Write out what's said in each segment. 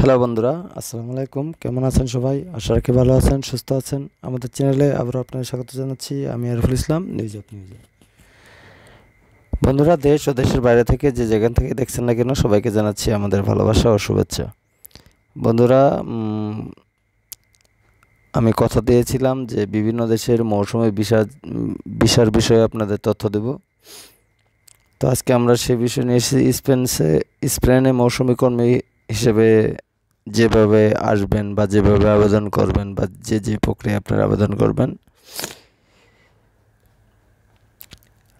hello বন্ধুরা আসসালামু আলাইকুম কেমন আছেন সবাই আশা রাখি ভালো আছেন সুস্থ আছেন আমাদের চ্যানেলে আবারও আপনাকে স্বাগত জানাচ্ছি আমি আরফুল ইসলাম নিউজ অফ নিউজে বন্ধুরা দেশ ও দেশের বাইরে থেকে যে যেখান থেকে দেখছেন না কেন সবাইকে জানাচ্ছি আমাদের ভালোবাসা ও শুভেচ্ছা বন্ধুরা আমি কথা দিয়েছিলাম যে বিভিন্ন দেশের মৌসুমে বিষা বিষার বিষয়ে আপনাদের তথ্য দেব তো আজকে আমরা সে বিষয় নিয়ে এসেছি স্পেনসে স্পেনে মৌসুমি কর্মী হিসেবে যেভাবে আসবেন বা যেভাবে আবেদন করবেন বা যে যে প্রক্রিয়া আপনারা আবেদন করবেন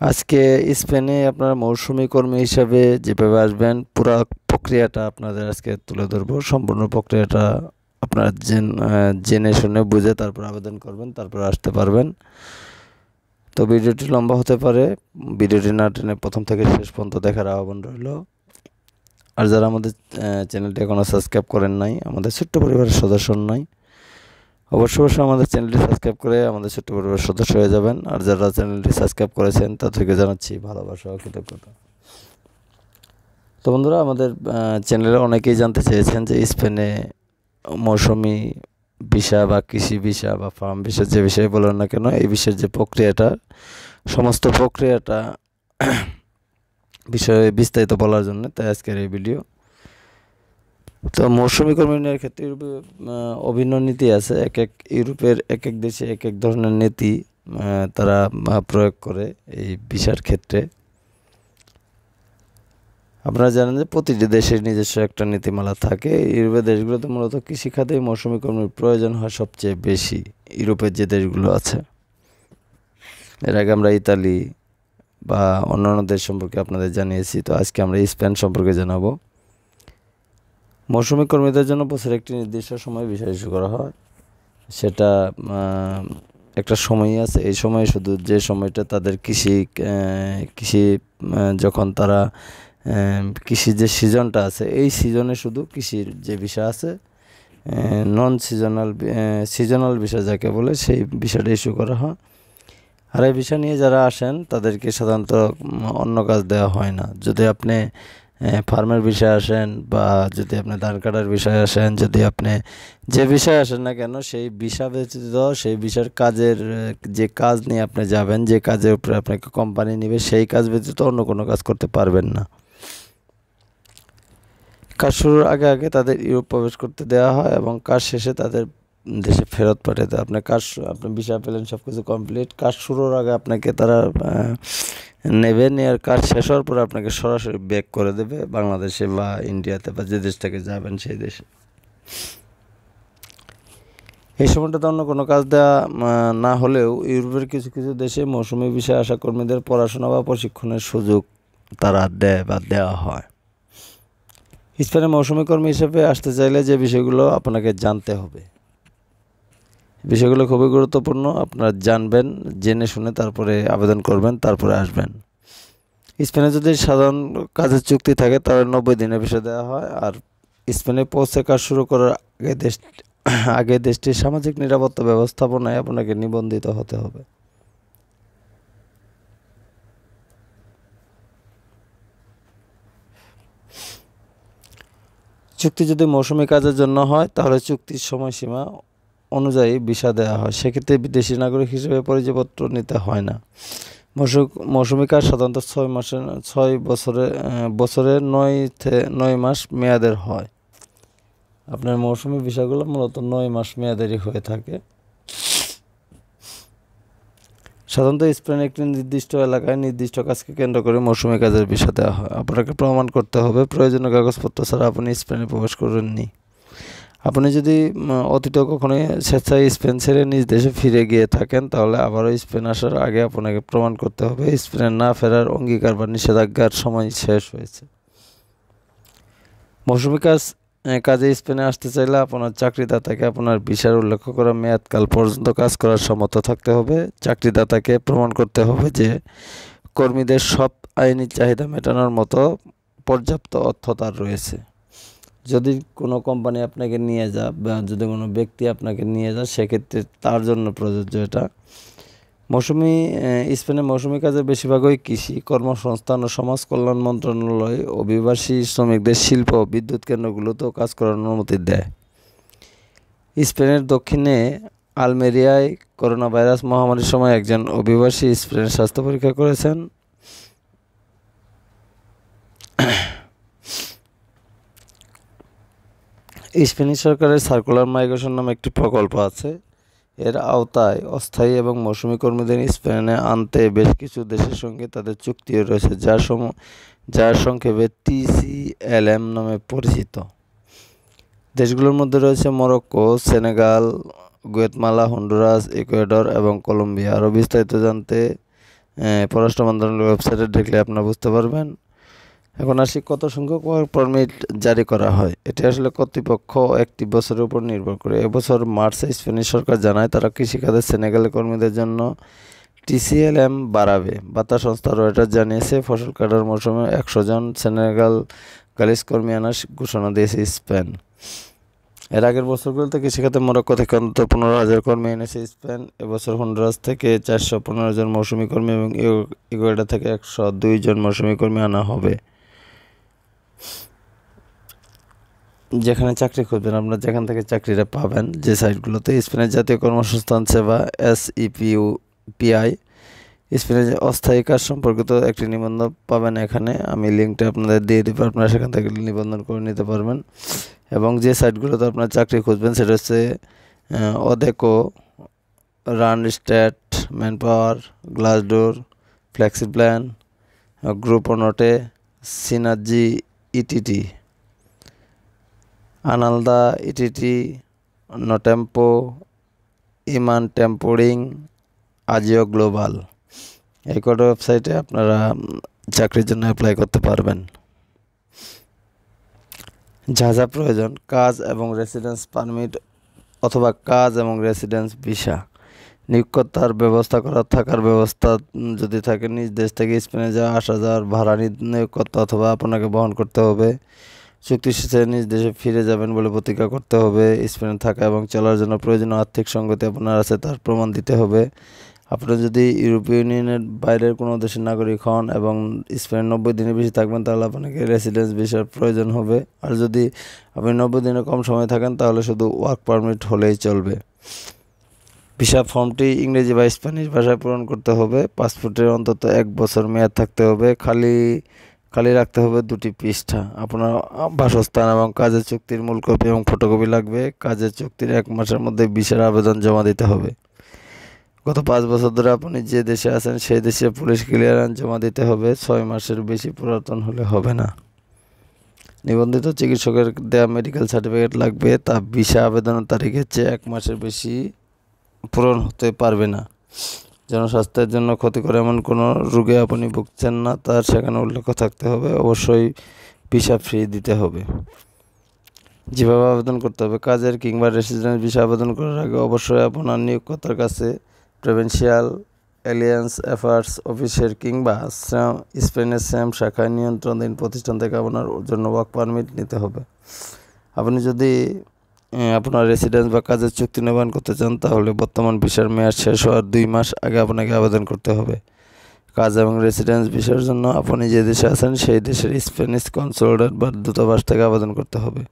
আজকে স্পেনে আপনারা মৌসুমি কর্মী হিসাবে যেভাবে আসবেন পুরো প্রক্রিয়াটা আপনাদের আজকে তুলে ধরবো সম্পূর্ণ প্রক্রিয়াটা আপনার জেন জেনে শুনে বুঝে তারপর আবেদন করবেন তারপর আসতে পারবেন তো ভিডিওটি লম্বা হতে পারে ভিডিওটি না টেনে প্রথম থেকে শেষ পর্যন্ত দেখার আহ্বান রইল আর যারা আমাদের চ্যানেলটি এখনও সাবস্ক্রাইব করেন নাই আমাদের ছোট্ট পরিবারের সদস্য নয় অবশ্য অবশ্যই আমাদের চ্যানেলটি সাবস্ক্রাইব করে আমাদের ছোট্ট পরিবারের সদস্য হয়ে যাবেন আর যারা চ্যানেলটি সাবস্ক্রাইব করেছেন তাদেরকে জানাচ্ছি ভালোবাসা কৃতজ্ঞতা তো বন্ধুরা আমাদের চ্যানেলে অনেকেই জানতে চেয়েছেন যে স্পেনে মৌসুমি ভিসা বা কৃষি ভিসা বা ফার্ম ভিসা যে বিষয়ে বলেন না কেন এই বিষয়ের যে প্রক্রিয়াটা সমস্ত প্রক্রিয়াটা বিষয়ে বিস্তারিত বলার জন্য তাই আজকের এই ভিডিও তো মৌসুমী কর্মী ক্ষেত্রে ইউরোপে অভিন্ন নীতি আছে এক এক ইউরোপের এক এক দেশে এক এক ধরনের নীতি তারা প্রয়োগ করে এই বিষয়ের ক্ষেত্রে আপনারা জানেন যে প্রতিটি দেশের নিজস্ব একটা নীতিমালা থাকে ইউরোপের দেশগুলোতে মূলত কৃষিখাতেই মৌসুমী কর্মীর প্রয়োজন হয় সবচেয়ে বেশি ইউরোপের যে দেশগুলো আছে এর আগে আমরা ইতালি বা অন্যান্য দেশ সম্পর্কে আপনাদের জানিয়েছি তো আজকে আমরা স্পেন সম্পর্কে জানাবো মৌসুমি কর্মীদের জন্য বছরের একটি নির্দিষ্ট সময় বিষয় ইস্যু করা হয় সেটা একটা সময় আছে এই সময়ে শুধু যে সময়টা তাদের কৃষি কৃষি যখন তারা কৃষির যে সিজনটা আছে এই সিজনে শুধু কৃষির যে বিষয় আছে নন সিজনাল সিজনাল বিষয় যাকে বলে সেই বিষয়টা ইস্যু করা হয় আর এই বিষয় নিয়ে যারা আসেন তাদেরকে সাধারণত অন্য কাজ দেওয়া হয় না যদি আপনি ফার্মের বিষয়ে আসেন বা যদি আপনি ধান কাটার বিষয়ে আসেন যদি আপনি যে বিষয়ে আসেন না কেন সেই বিষা ব্যতীত সেই বিষয়ের কাজের যে কাজ নিয়ে আপনি যাবেন যে কাজের উপরে আপনাকে কোম্পানি নেবে সেই কাজ ব্যতীত অন্য কোনো কাজ করতে পারবেন না কাজ শুরুর আগে আগে তাদের ইউরোপ প্রবেশ করতে দেওয়া হয় এবং কাজ শেষে তাদের দেশে ফেরত পাঠাতে আপনার কাজ আপনি বিষয় পেলেন সব কিছু কমপ্লিট কাজ শুরুর আগে আপনাকে তারা নেবে নেওয়ার কাজ শেষ হওয়ার পর আপনাকে সরাসরি ব্যাক করে দেবে বাংলাদেশে বা ইন্ডিয়াতে বা যে দেশ থেকে যাবেন সেই দেশে এই সময়টাতে অন্য কোনো কাজ দেওয়া না হলেও ইউরোপের কিছু কিছু দেশে মৌসুমি বিষয়ে আশা কর্মীদের পড়াশোনা বা প্রশিক্ষণের সুযোগ তারা দেয় বা দেওয়া হয় স্পেনে মৌসুমি কর্মী হিসেবে আসতে চাইলে যে বিষয়গুলো আপনাকে জানতে হবে বিষয়গুলো খুবই গুরুত্বপূর্ণ আপনারা জানবেন জেনে শুনে তারপরে আবেদন করবেন তারপরে আসবেন স্পেনে যদি সাধারণ কাজের চুক্তি থাকে তাহলে নব্বই দিনের ভিসা দেওয়া হয় আর স্পেনে পৌঁছে কাজ শুরু করার আগে দেশ আগে দেশটির সামাজিক নিরাপত্তা ব্যবস্থাপনায় আপনাকে নিবন্ধিত হতে হবে চুক্তি যদি মৌসুমি কাজের জন্য হয় তাহলে চুক্তির সময়সীমা অনুযায়ী ভিসা দেওয়া হয় সেক্ষেত্রে বিদেশি নাগরিক হিসেবে পরিচয়পত্র নিতে হয় না মৌসুমি কাজ সাধারণত ছয় মাসের ছয় বছরে বছরে নয় নয় মাস মেয়াদের হয় আপনার মৌসুমি ভিসাগুলো মূলত নয় মাস মেয়াদেরই হয়ে থাকে সাধারণত স্পেন একটি নির্দিষ্ট এলাকায় নির্দিষ্ট কাজকে কেন্দ্র করে মৌসুমি কাজের ভিসা দেওয়া হয় আপনাকে প্রমাণ করতে হবে প্রয়োজনীয় কাগজপত্র ছাড়া আপনি স্পেনে প্রবেশ করেননি আপনি যদি অতীত কখনো স্বেচ্ছায় স্পেন ছেড়ে নিজ দেশে ফিরে গিয়ে থাকেন তাহলে আবারও স্পেন আসার আগে আপনাকে প্রমাণ করতে হবে স্পেনে না ফেরার অঙ্গীকার বা নিষেধাজ্ঞার সময় শেষ হয়েছে মৌসুমী কাজ কাজে স্পেনে আসতে চাইলে আপনার চাকরিদাতাকে আপনার বিচার উল্লেখ করা মেয়াদকাল পর্যন্ত কাজ করার সম্মত থাকতে হবে চাকরিদাতাকে প্রমাণ করতে হবে যে কর্মীদের সব আইনি চাহিদা মেটানোর মতো পর্যাপ্ত অর্থ তার রয়েছে যদি কোনো কোম্পানি আপনাকে নিয়ে যা বা যদি কোনো ব্যক্তি আপনাকে নিয়ে যা সেক্ষেত্রে তার জন্য প্রযোজ্য এটা মৌসুমি স্পেনে মৌসুমি কাজের বেশিরভাগই কৃষি কর্মসংস্থান ও সমাজ কল্যাণ মন্ত্রণালয় অভিবাসী শ্রমিকদের শিল্প বিদ্যুৎ কেন্দ্রগুলোতেও কাজ করার অনুমতি দেয় স্পেনের দক্ষিণে আলমেরিয়ায় করোনা ভাইরাস মহামারীর সময় একজন অভিবাসী স্পেনের স্বাস্থ্য পরীক্ষা করেছেন স্পেনিশ সরকারের সার্কুলার মাইগ্রেশন নামে একটি প্রকল্প আছে এর আওতায় অস্থায়ী এবং মৌসুমি কর্মীদের স্পেনে আনতে বেশ কিছু দেশের সঙ্গে তাদের চুক্তিও রয়েছে যার সম যার সংক্ষেপে টিসিএলএম নামে পরিচিত দেশগুলোর মধ্যে রয়েছে Morocco Senegal Guatemala Honduras Ecuador এবং কলম্বিয়া আরও বিস্তারিত জানতে পররাষ্ট্র মন্ত্রণালয়ের ওয়েবসাইটে দেখলে আপনারা বুঝতে পারবেন এখন আসি কত সংখ্যক ওয়ার্ক পারমিট জারি করা হয় এটি আসলে কর্তৃপক্ষ একটি বছরের উপর নির্ভর করে এবছর মার্চে স্পেনিশ সরকার জানায় তারা কৃষিকাজের সেনেগালের কর্মীদের জন্য টিসিএলএম বাড়াবে বার্তা সংস্থা রয়টার জানিয়েছে ফসল কাটার মৌসুমে একশো জন সেনেগাল গালিস কর্মী আনার ঘোষণা দিয়েছে স্পেন এর আগের বছরগুলোতে কৃষিখাতে মরক্কো থেকে অন্তত পনেরো হাজার কর্মী এনেছে স্পেন এবছর হন্ডুরাস থেকে চারশো পনেরো জন মৌসুমি কর্মী এবং ইগোয়েডা থেকে একশো দুই জন মৌসুমি কর্মী আনা হবে যেখানে চাকরি খুঁজবেন আপনার যেখান থেকে চাকরিটা পাবেন যে সাইটগুলোতে স্পেনের জাতীয় কর্মসংস্থান সেবা এস ইপিউ পিআই স্পেনের অস্থায়ী কাজ সম্পর্কিত একটি নিবন্ধন পাবেন এখানে আমি লিঙ্কটা আপনাদের দিয়ে দেবো আপনারা সেখান থেকে নিবন্ধন করে নিতে পারবেন এবং যে সাইটগুলোতে আপনার চাকরি খুঁজবেন সেটা হচ্ছে Adecco Randstad Manpower Glassdoor flexi plan group নোটে সিনার্জি ইটিটি আনালদা ইটিটি অন্য টেম্পো ইমান টেম্পোরিং আজিও গ্লোবাল এই কটা ওয়েবসাইটে আপনারা চাকরির জন্য অ্যাপ্লাই করতে পারবেন যা যা প্রয়োজন কাজ এবং রেসিডেন্স পারমিট অথবা কাজ এবং রেসিডেন্স ভিসা নিয়োগকর্তার ব্যবস্থা করা থাকার ব্যবস্থা যদি থাকে নিজ দেশ থেকে স্পেনে যাওয়া আসা যাওয়ার ভাড়া নিয়োগকর্তা অথবা আপনাকে বহন করতে হবে চুক্তি শেষে নিজ দেশে ফিরে যাবেন বলে প্রতিজ্ঞা করতে হবে স্পেনে থাকা এবং চলার জন্য প্রয়োজনীয় আর্থিক সঙ্গতি আপনার আছে তার প্রমাণ দিতে হবে আপনি যদি ইউরোপীয় ইউনিয়নের বাইরের কোনো দেশের নাগরিক হন এবং স্পেনে নব্বই দিনের বেশি থাকবেন তাহলে আপনাকে রেসিডেন্স ভিসার প্রয়োজন হবে আর যদি আপনি নব্বই দিনে কম সময় থাকেন তাহলে শুধু ওয়ার্ক পারমিট হলেই চলবে ভিসা ফর্মটি ইংরেজি বা স্প্যানিশ ভাষায় পূরণ করতে হবে পাসপোর্টের অন্তত এক বছর মেয়াদ থাকতে হবে খালি খালি রাখতে হবে দুটি পৃষ্ঠা আপনার বাসস্থান এবং কাজের চুক্তির মূল কপি এবং ফটোকপি লাগবে কাজের চুক্তির এক মাসের মধ্যে ভিসার আবেদন জমা দিতে হবে গত পাঁচ বছর ধরে আপনি যে দেশে আছেন সেই দেশে পুলিশ ক্লিয়ারেন্স জমা দিতে হবে ছয় মাসের বেশি পুরাতন হলে হবে না নিবন্ধিত চিকিৎসকের দেয়া মেডিকেল সার্টিফিকেট লাগবে তা ভিসা আবেদনের তারিখের চেয়ে এক মাসের বেশি পূরণ হতে পারবে না যেন স্বাস্থ্যের জন্য ক্ষতিকর এমন কোনো রোগে আপনি ভুগছেন না তার সেখানে উল্লেখ থাকতে হবে অবশ্যই পিসাব ফ্রি দিতে হবে যেভাবে আবেদন করতে হবে কাজের কিংবা রেসিডেন্স বিষয়ে আবেদন করার আগে অবশ্যই আপনার নিয়োগকর্তার কাছে প্রভিন্সিয়াল অ্যালিয়েন্স অ্যাফার্স অফিসের কিংবা শ্যাম স্পেনের শ্যাম শাখায় নিয়ন্ত্রণধীন প্রতিষ্ঠান থেকে আপনার জন্য ওয়ার্ক পারমিট নিতে হবে আপনি যদি আপনার রেসিডেন্স বা কাজের চুক্তি নবায়ন করতে চান তাহলে বর্তমান ভিসার মেয়াদ শেষ হওয়ার দুই মাস আগে আপনাকে আবেদন করতে হবে কাজ এবং রেসিডেন্স ভিসার জন্য আপনি যে দেশে আছেন সেই দেশের স্প্যানিশ কনসুলেট বা দূতাবাস থেকে আবেদন করতে হবে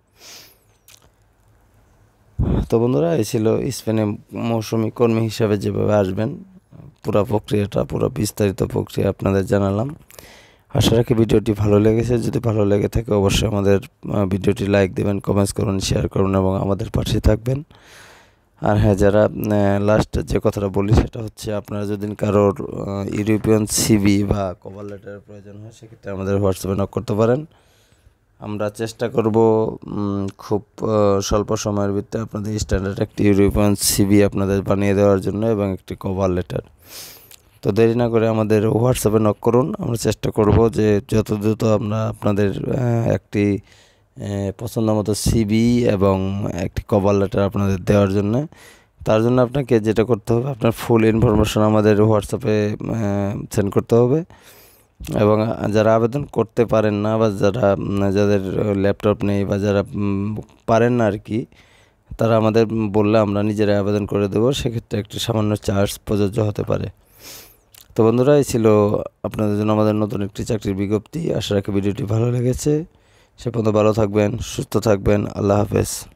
তো বন্ধুরা এই ছিল স্পেনে মৌসুমি কর্মী হিসাবে যেভাবে আসবেন পুরো প্রক্রিয়াটা পুরো বিস্তারিত প্রক্রিয়া আপনাদের জানালাম আশা রাখি ভিডিওটি ভালো লেগেছে যদি ভালো লেগে থাকে অবশ্যই আমাদের ভিডিওটি লাইক দেবেন কমেন্টস করুন শেয়ার করুন এবং আমাদের পাশে থাকবেন আর হ্যাঁ যারা লাস্ট যে কথাটা বলি সেটা হচ্ছে আপনারা যদি কারোর ইউরোপিয়ান সিবি বা কভার লেটারের প্রয়োজন হয় সেক্ষেত্রে আমাদের হোয়াটসঅ্যাপে নক করতে পারেন আমরা চেষ্টা করব খুব স্বল্প সময়ের ভিত্তিতে আপনাদের স্ট্যান্ডার্ড একটি ইউরোপিয়ান সিবি আপনাদের বানিয়ে দেওয়ার জন্য এবং একটি কভার লেটার তো দেরি না করে আমাদের হোয়াটসঅ্যাপে নক করুন আমরা চেষ্টা করব যে যত দ্রুত আমরা আপনাদের একটি পছন্দ মতো সিবি এবং একটি কভার লেটার আপনাদের দেওয়ার জন্য তার জন্য আপনাকে যেটা করতে হবে আপনার ফুল ইনফরমেশন আমাদের হোয়াটসঅ্যাপে সেন্ড করতে হবে এবং যারা আবেদন করতে পারেন না বা যারা যাদের ল্যাপটপ নেই বা যারা পারেন না আর কি তারা আমাদের বললে আমরা নিজেরা আবেদন করে দেবো সেক্ষেত্রে একটি সামান্য চার্জ প্রযোজ্য হতে পারে তো বন্ধুরা এই ছিল আপনাদের জন্য আমাদের নতুন একটি চাকরির বিজ্ঞপ্তি আশা রাখি ভিডিওটি ভালো লেগেছে সে পর্যন্ত ভালো থাকবেন সুস্থ থাকবেন আল্লাহ হাফেজ